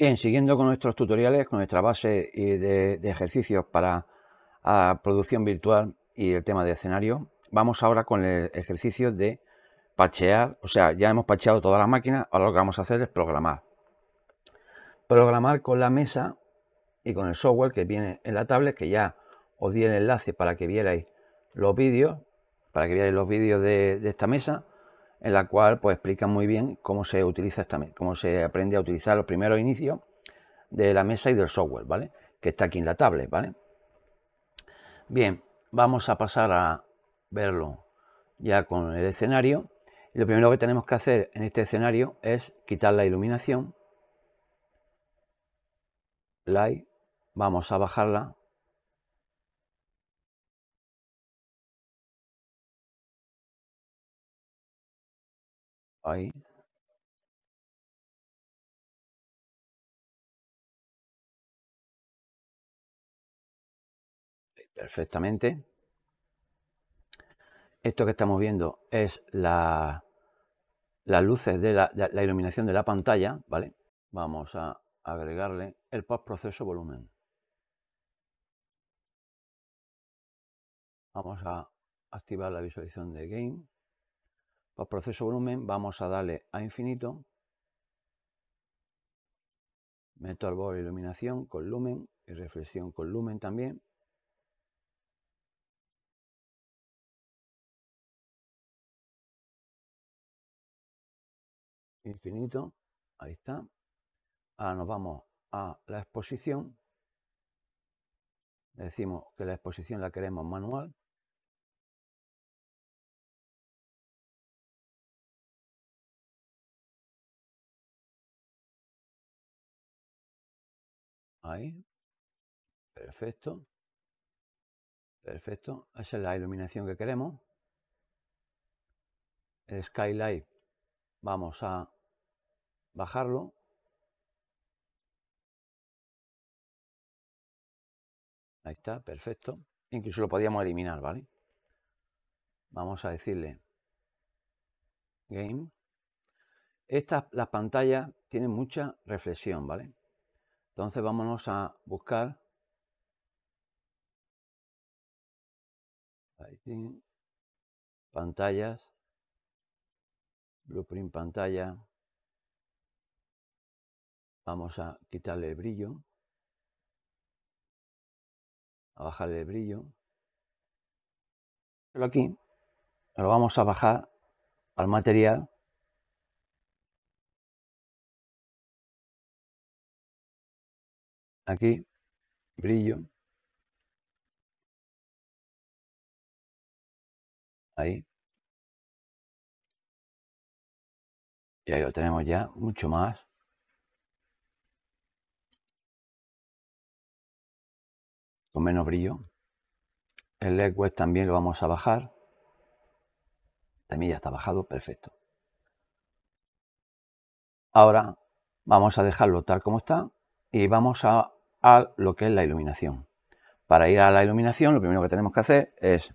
Bien, siguiendo con nuestros tutoriales, con nuestra base eh, de, ejercicios para producción virtual y el tema de escenario, vamos ahora con el ejercicio de pachear, o sea, ya hemos pacheado todas las máquinas, ahora lo que vamos a hacer es programar. Programar con la mesa y con el software que viene en la tablet, que ya os di el enlace para que vierais los vídeos, para que vierais los vídeos de esta mesa, en la cual pues explica muy bien cómo se utiliza esta cómo se aprende a utilizar los primeros inicios de la mesa y del software, ¿vale? Que está aquí en la tablet, ¿vale? Bien, vamos a pasar a verlo ya con el escenario. lo primero que tenemos que hacer en este escenario es quitar la iluminación. Light, vamos a bajarla ahí perfectamente esto que estamos viendo es la, las luces de la, iluminación de la pantalla, ¿vale? Vamos a agregarle el postproceso volumen. Vamos a activar la visualización de game proceso volumen vamos a darle a infinito. Meto iluminación con lumen y reflexión con lumen también. Infinito, ahí está. Ahora nos vamos a la exposición. decimos que la exposición la queremos manual. Ahí. Perfecto. Perfecto. Esa es la iluminación que queremos. El skylight. Vamos a bajarlo. Ahí está, perfecto. Incluso lo podíamos eliminar, ¿vale? Vamos a decirle Game. Estas, las pantallas tienen mucha reflexión, ¿vale? Entonces vámonos a buscar. pantallas, blueprint pantalla. Vamos a quitarle el brillo, a bajarle el brillo. Pero aquí lo vamos a bajar al material aquí, brillo, ahí. Y ahí lo tenemos ya, mucho más. Con menos brillo. El LED también lo vamos a bajar. También ya está bajado, perfecto. Ahora vamos a dejarlo tal como está y vamos a a lo que es la iluminación. Para ir a la iluminación, lo primero que tenemos que hacer es,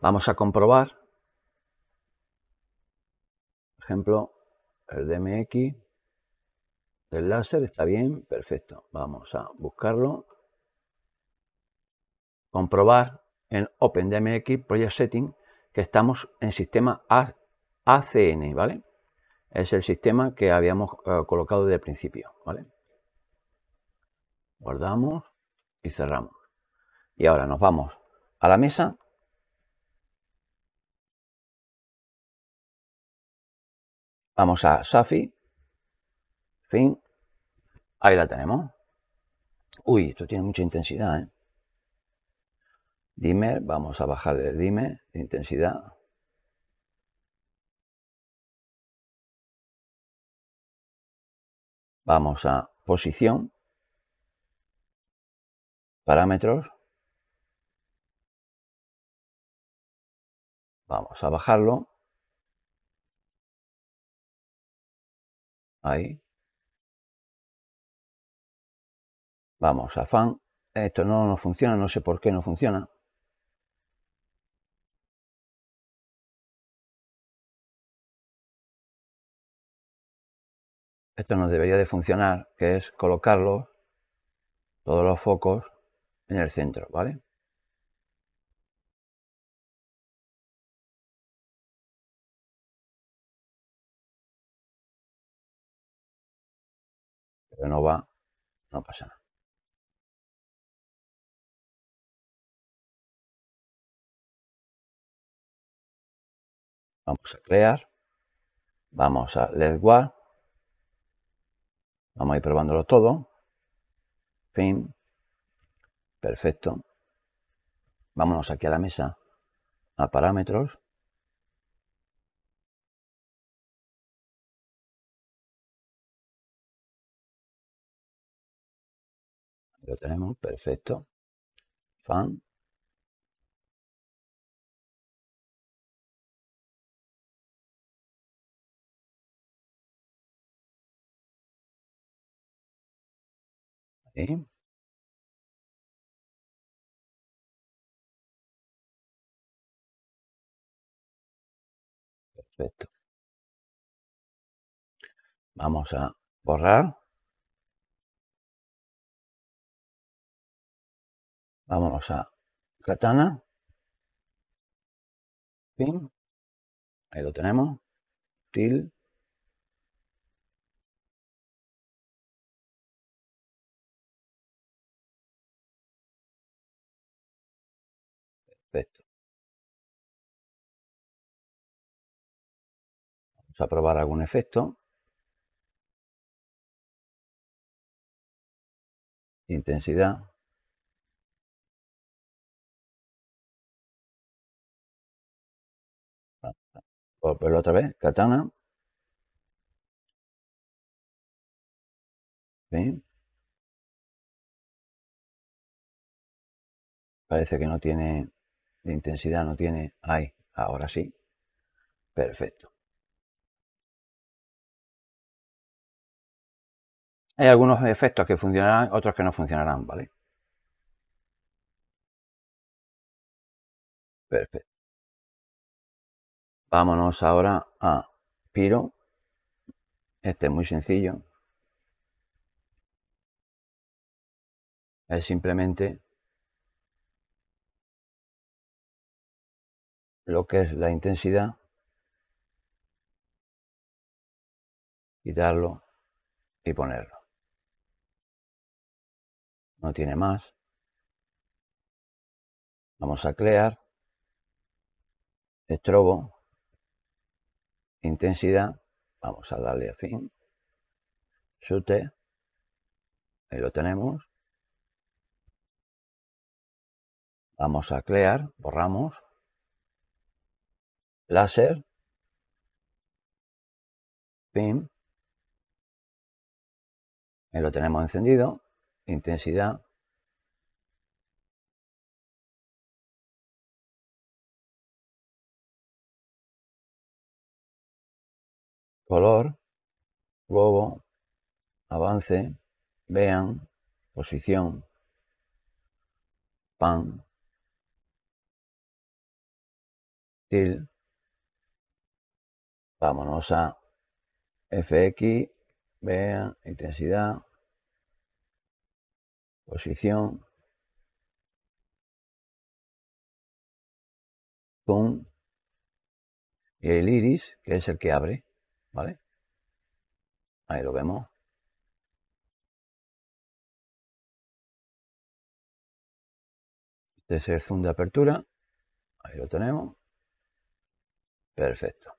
vamos a comprobar, por ejemplo, el DMX del láser está bien, perfecto. Vamos a buscarlo. Comprobar en OpenDMX Project Setting que estamos en sistema ACN, ¿vale? Es el sistema que habíamos eh, colocado desde el principio, ¿vale? guardamos y cerramos. Y ahora nos vamos a la mesa. Vamos a Safi. Fin. Ahí la tenemos. Uy, esto tiene mucha intensidad, ¿eh? Dimmer, vamos a bajar el dimmer, de intensidad. Vamos a posición parámetros. Vamos a bajarlo. Ahí. Vamos a fan. Esto no nos funciona, no sé por qué no funciona. Esto nos debería de funcionar, que es colocarlos, todos los focos, en el centro, ¿vale? Pero no va, no pasa nada. Vamos a crear. Vamos a let Vamos a ir probándolo todo. Fin. Perfecto. Vámonos aquí a la mesa, a parámetros. Lo tenemos, perfecto. Fan. Vamos a borrar. Vamos a Katana. Pin. Ahí lo tenemos. Til. Vamos a probar algún efecto. Intensidad. Vamos otra vez. Katana. Parece que no tiene intensidad, no tiene. ay ahora sí. Perfecto. Hay algunos efectos que funcionarán, otros que no funcionarán, ¿vale? Perfecto. Vámonos ahora a Piro. Este es muy sencillo. Es simplemente lo que es la intensidad. Quitarlo y ponerlo no tiene más. Vamos a crear estrobo, intensidad, vamos a darle a fin, sute, ahí lo tenemos. Vamos a crear borramos, láser, pin, ahí lo tenemos encendido, intensidad color, globo, avance, vean, posición, pan, til. Vámonos a FX, vean, intensidad, posición con el iris, que es el que abre, ¿vale? Ahí lo vemos. Este es el zoom de apertura. Ahí lo tenemos. Perfecto.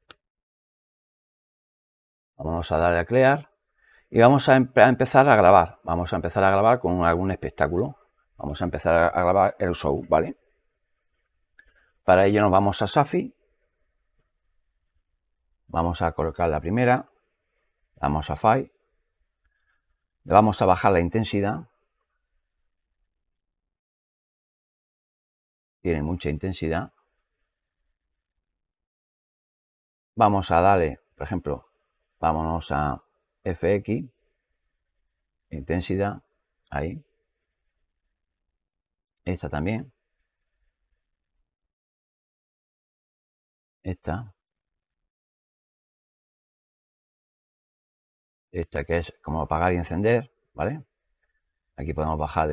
Vamos a darle a crear y vamos a, empezar a grabar. Vamos a empezar a grabar con algún espectáculo. Vamos a empezar a grabar el show, ¿vale? Para ello nos vamos a Safi. Vamos a colocar la primera. Vamos a File. Le vamos a bajar la intensidad. Tiene mucha intensidad. Vamos a darle, por ejemplo, vámonos a FX, intensidad, ahí. Esta también. Esta. Esta que es como apagar y encender, ¿vale? Aquí podemos bajar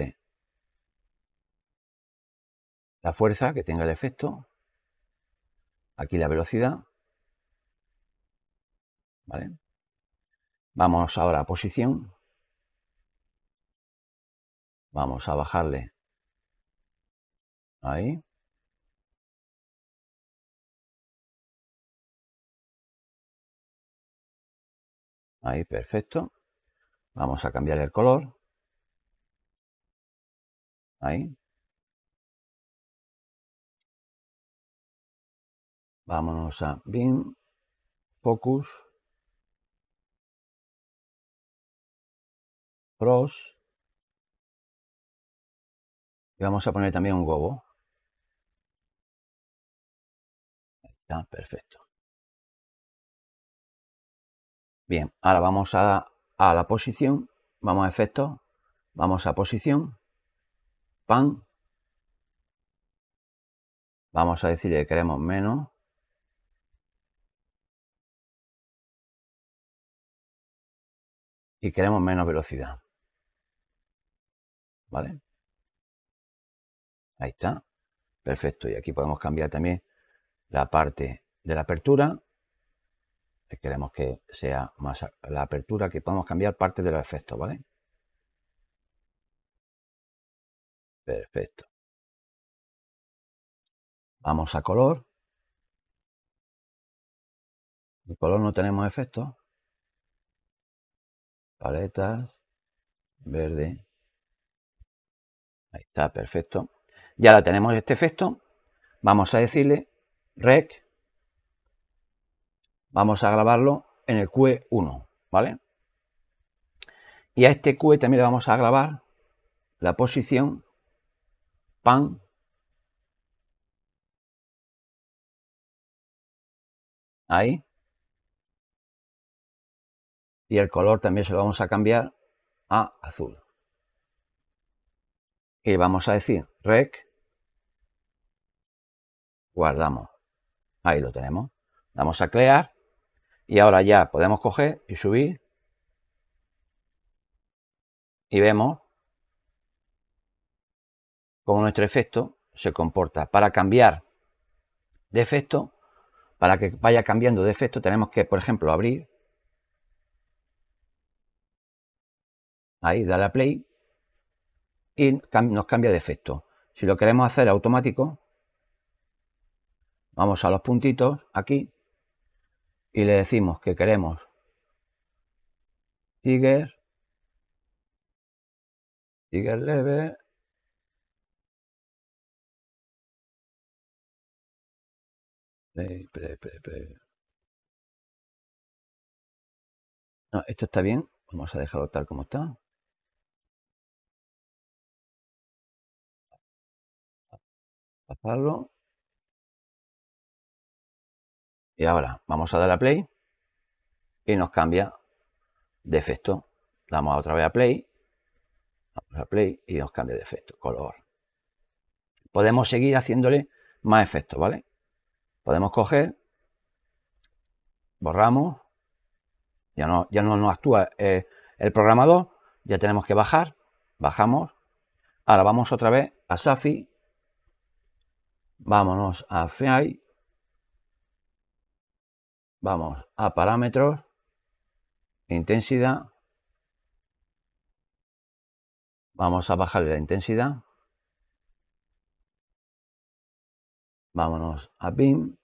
la fuerza que tenga el efecto. Aquí la velocidad. ¿Vale? Vamos ahora a posición. Vamos a bajarle. Ahí. Ahí, perfecto. Vamos a cambiar el color. Ahí. Vámonos a BIM, Focus. pros. Y vamos a poner también un gobo. está, perfecto. Bien, ahora vamos a, a la posición. Vamos a efecto, Vamos a posición. Pan. Vamos a decirle que queremos menos. y queremos menos velocidad. ¿vale? Ahí está. Perfecto. Y aquí podemos cambiar también la parte de la apertura. Queremos que sea más la apertura, que podemos cambiar parte de los efectos, ¿vale? Perfecto. Vamos a color. En color no tenemos efectos. Paletas, verde, Ahí está, perfecto. Ya la tenemos este efecto. Vamos a decirle rec. Vamos a grabarlo en el Q1, ¿vale? Y a este Q también le vamos a grabar la posición pan ahí. Y el color también se lo vamos a cambiar a azul y vamos a decir rec, guardamos. Ahí lo tenemos. vamos a crear y ahora ya podemos coger y subir y vemos cómo nuestro efecto se comporta. Para cambiar de efecto, para que vaya cambiando de efecto, tenemos que, por ejemplo, abrir. Ahí, darle a play y nos cambia de efecto. Si lo queremos hacer automático, vamos a los puntitos aquí y le decimos que queremos Tigger Tigger Leve, No, esto está bien, vamos a dejarlo tal como está. Y ahora vamos a dar a play y nos cambia de efecto. Damos otra vez a play, vamos a play y nos cambia de efecto, color. Podemos seguir haciéndole más efectos, ¿vale? Podemos coger, borramos, ya no, ya no nos actúa eh, el programador, ya tenemos que bajar, bajamos. Ahora vamos otra vez a Safi Vámonos a FEI. Vamos a parámetros, intensidad. Vamos a bajar la intensidad. Vámonos a BIM.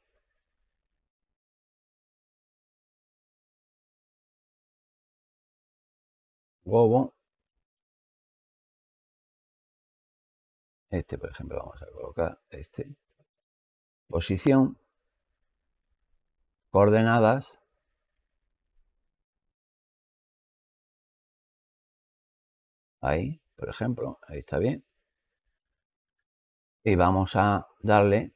Globo. Este, por ejemplo, vamos a colocar este posición, coordenadas, ahí, por ejemplo, ahí está bien. Y vamos a darle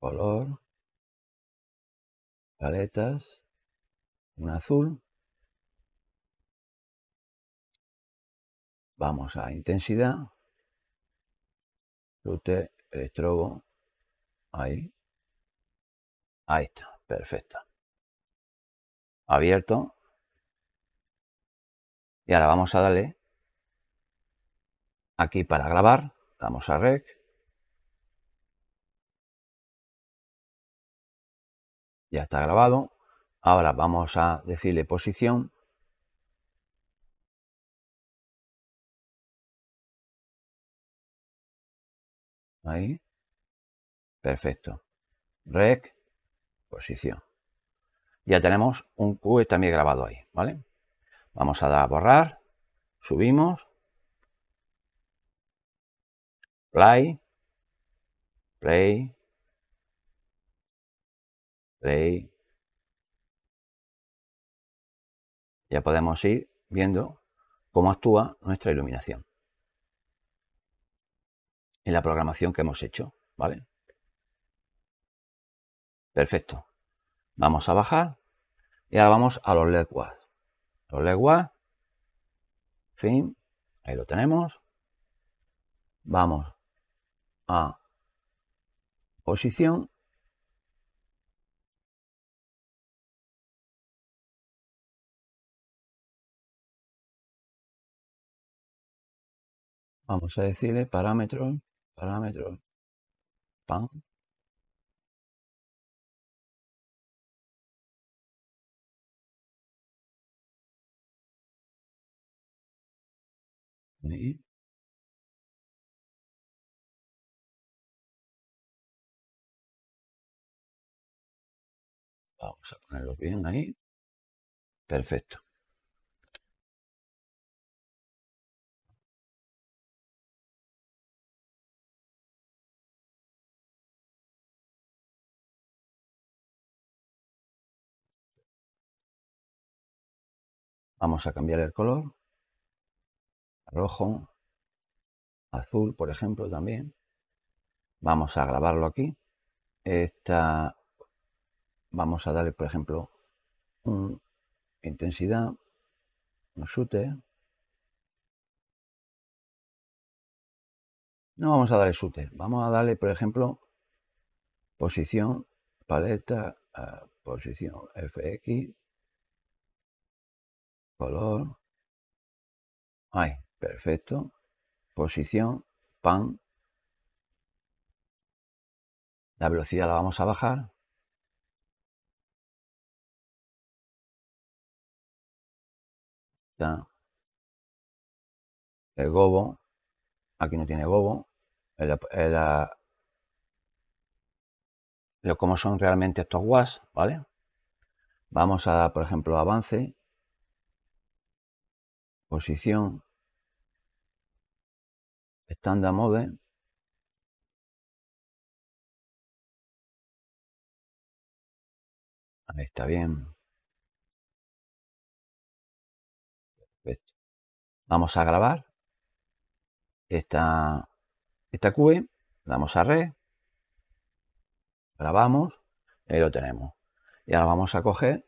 color, paletas, un azul. Vamos a intensidad usted el estrobo. Ahí. Ahí está. Perfecto. Abierto. Y ahora vamos a darle aquí para grabar. Damos a rec. Ya está grabado. Ahora vamos a decirle posición Ahí. Perfecto. Rec. Posición. Ya tenemos un Q también grabado ahí, ¿vale? Vamos a dar a borrar. Subimos. Play. Play. Play. Ya podemos ir viendo cómo actúa nuestra iluminación en la programación que hemos hecho, ¿vale? Perfecto. Vamos a bajar y ahora vamos a los Quad. Los Quad, fin, ahí lo tenemos. Vamos a posición. Vamos a decirle parámetros parámetro, pan Vamos a ponerlo bien ahí. Perfecto. Vamos a cambiar el color rojo, azul, por ejemplo, también. Vamos a grabarlo aquí. Esta, vamos a darle, por ejemplo, intensidad, un shooter. No vamos a darle shooter, vamos a darle, por ejemplo, posición, paleta, ah, posición FX, color, Ahí, perfecto, posición, pan, la velocidad la vamos a bajar, el gobo, aquí no tiene gobo, el, como cómo son realmente estos guas, ¿vale? Vamos a, por ejemplo, avance, posición estándar mode ahí está bien perfecto vamos a grabar esta esta cube damos a red grabamos y lo tenemos y ahora vamos a coger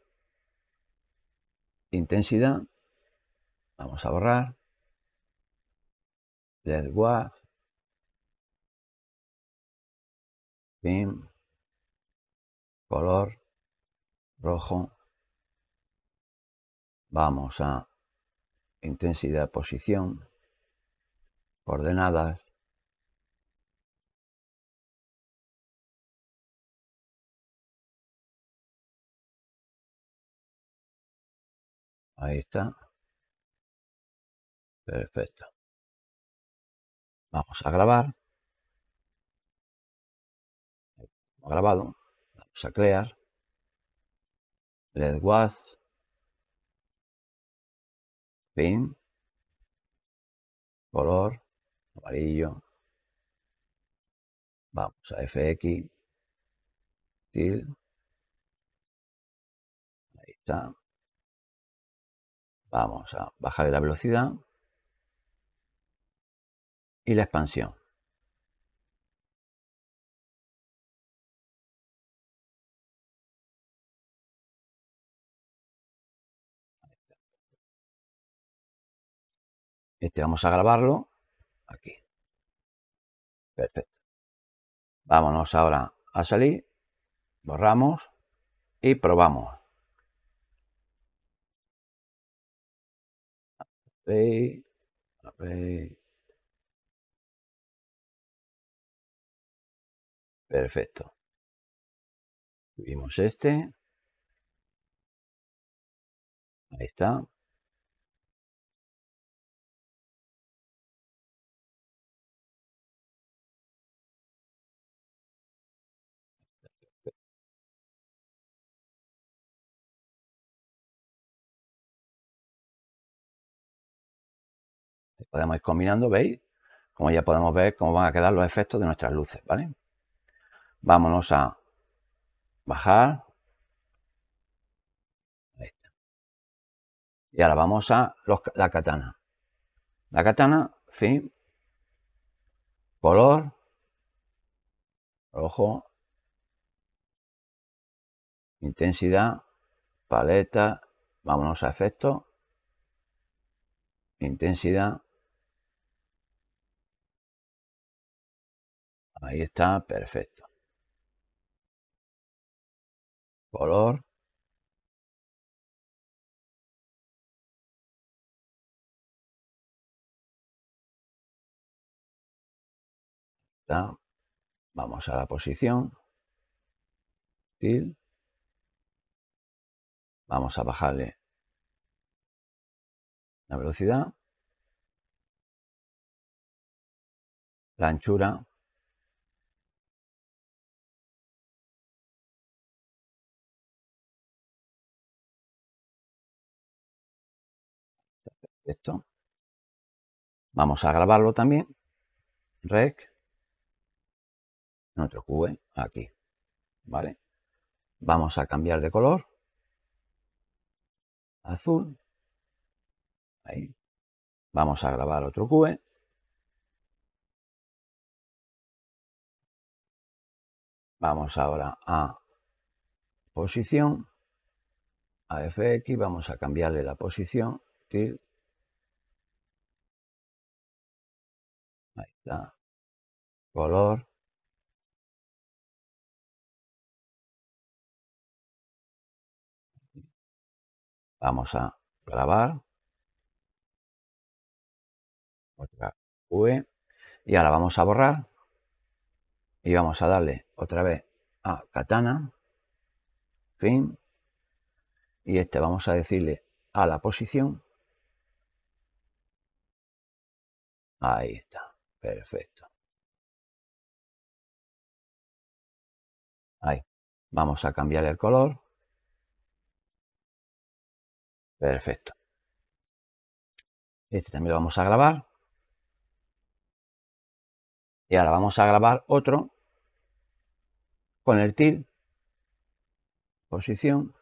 intensidad Vamos a borrar. Let's Color. Rojo. Vamos a intensidad, posición, coordenadas. Ahí está. Perfecto. Vamos a grabar. grabado. Vamos a crear. Let was. Pin. Color. Amarillo. Vamos a FX. Til. Ahí está. Vamos a bajar la velocidad y la expansión. Este vamos a grabarlo aquí. Perfecto. Vámonos ahora a salir, borramos y probamos. Perfecto. Subimos este. Ahí está. podemos ir combinando, ¿veis? Como ya podemos ver cómo van a quedar los efectos de nuestras luces, ¿vale? Vámonos a bajar. Y ahora vamos a la katana. La katana, fin, color, rojo, intensidad, paleta, vámonos a efecto. intensidad, ahí está, perfecto. color vamos a la posición, vamos a bajarle la velocidad, la anchura, esto Vamos a grabarlo también. Rec. Nuestro q ¿eh? aquí. ¿Vale? Vamos a cambiar de color. Azul. Ahí. Vamos a grabar otro q ¿eh? Vamos ahora a posición, a FX, vamos a cambiarle la posición, Tilt. color vamos a grabar otra V y ahora vamos a borrar y vamos a darle otra vez a katana fin y este vamos a decirle a la posición ahí está Perfecto. Ahí. Vamos a cambiar el color. Perfecto. Este también lo vamos a grabar. Y ahora vamos a grabar otro con el TIL, posición,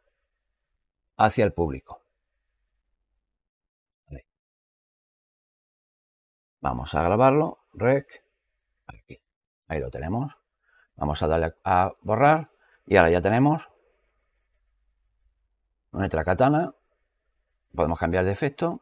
hacia el público. Vamos a grabarlo rec, Ahí lo tenemos. Vamos a darle a borrar y ahora ya tenemos nuestra katana. Podemos cambiar de efecto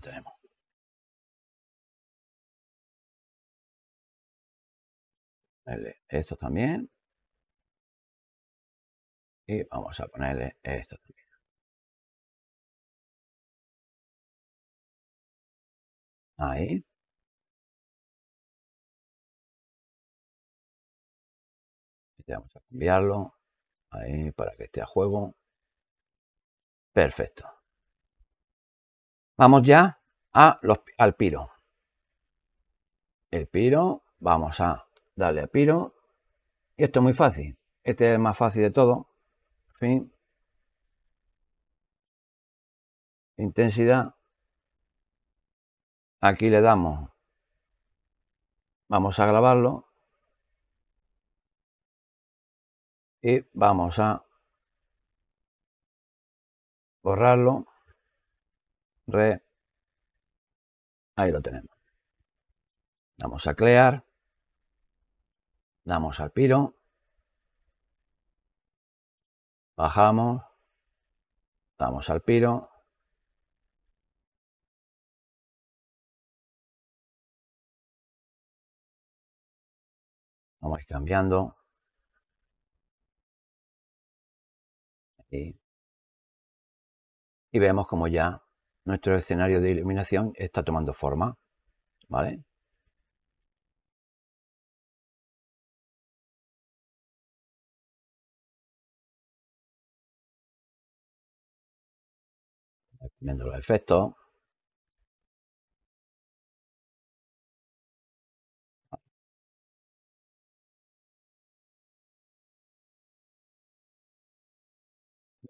tenemos. esto también. Y vamos a ponerle esto también. Ahí. Y este vamos a cambiarlo. Ahí para que esté a juego. Perfecto. Vamos ya a los, al piro. El piro, vamos a darle a piro. Y esto es muy fácil. Este es el más fácil de todo. Fin. Intensidad. Aquí le damos. Vamos a grabarlo. Y vamos a borrarlo re. Ahí lo tenemos. Vamos a crear. Damos al piro. Bajamos. Damos al piro. Vamos a ir cambiando. Y vemos como ya nuestro escenario de iluminación está tomando forma, ¿vale? viendo los efectos.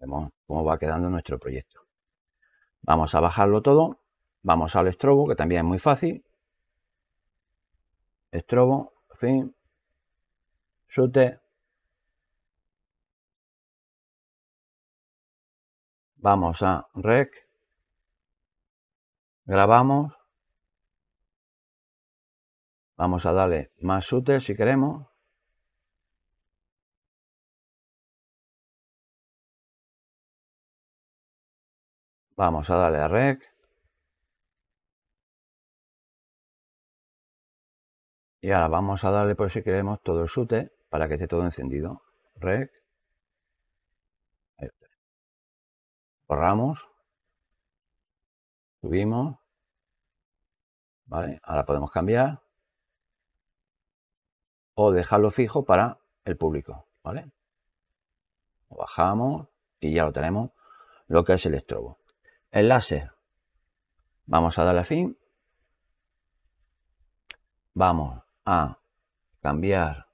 Vemos cómo va quedando nuestro proyecto. Vamos a bajarlo todo. Vamos al estrobo, que también es muy fácil. Estrobo, fin, shooter. Vamos a rec. Grabamos. Vamos a darle más shooter si queremos. Vamos a darle a Rec. Y ahora vamos a darle por si queremos todo el SUTE para que esté todo encendido. Rec. Este. Borramos. Subimos. Vale, ahora podemos cambiar. O dejarlo fijo para el público. ¿Vale? bajamos y ya lo tenemos lo que es el estrobo enlace. Vamos a darle a fin. Vamos a cambiar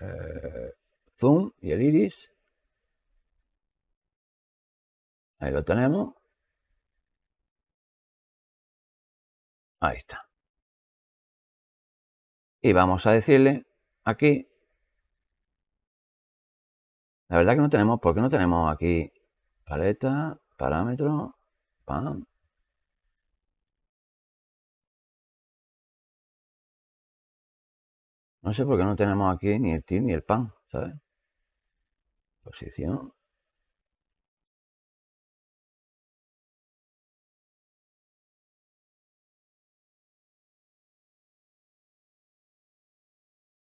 eh, zoom y el iris. Ahí lo tenemos. Ahí está. Y vamos a decirle aquí. La verdad que no tenemos, porque no tenemos aquí paleta, parámetro, pan. No sé por qué no tenemos aquí ni el tin ni el PAN, ¿sabes? Posición.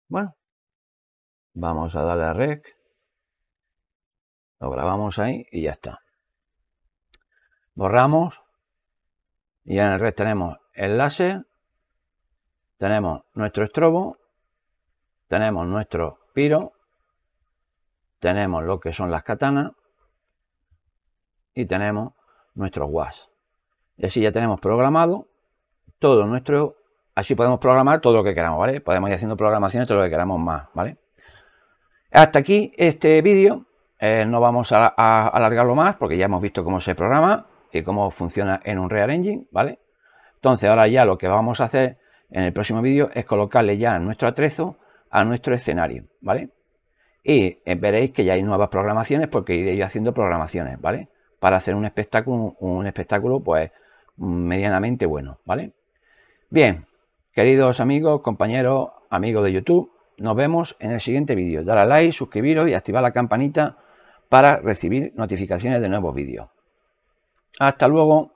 Bueno, vamos a darle a rec. Lo grabamos ahí y ya está borramos y en el red tenemos enlace, tenemos nuestro estrobo, tenemos nuestro piro, tenemos lo que son las katanas y tenemos nuestro was. Y así ya tenemos programado todo nuestro, así podemos programar todo lo que queramos, ¿vale? Podemos ir haciendo programaciones todo lo que queramos más, ¿vale? Hasta aquí este vídeo, eh, no vamos a alargarlo más porque ya hemos visto cómo se programa y cómo funciona en un Real Engine, ¿vale? Entonces ahora ya lo que vamos a hacer en el próximo vídeo es colocarle ya nuestro atrezo a nuestro escenario, ¿vale? Y eh, veréis que ya hay nuevas programaciones porque iré yo haciendo programaciones, ¿vale? Para hacer un espectáculo, un espectáculo pues medianamente bueno, ¿vale? Bien, queridos amigos, compañeros, amigos de YouTube, nos vemos en el siguiente vídeo. Dale a like, suscribiros y activar la campanita para recibir notificaciones de nuevos vídeos. Hasta luego.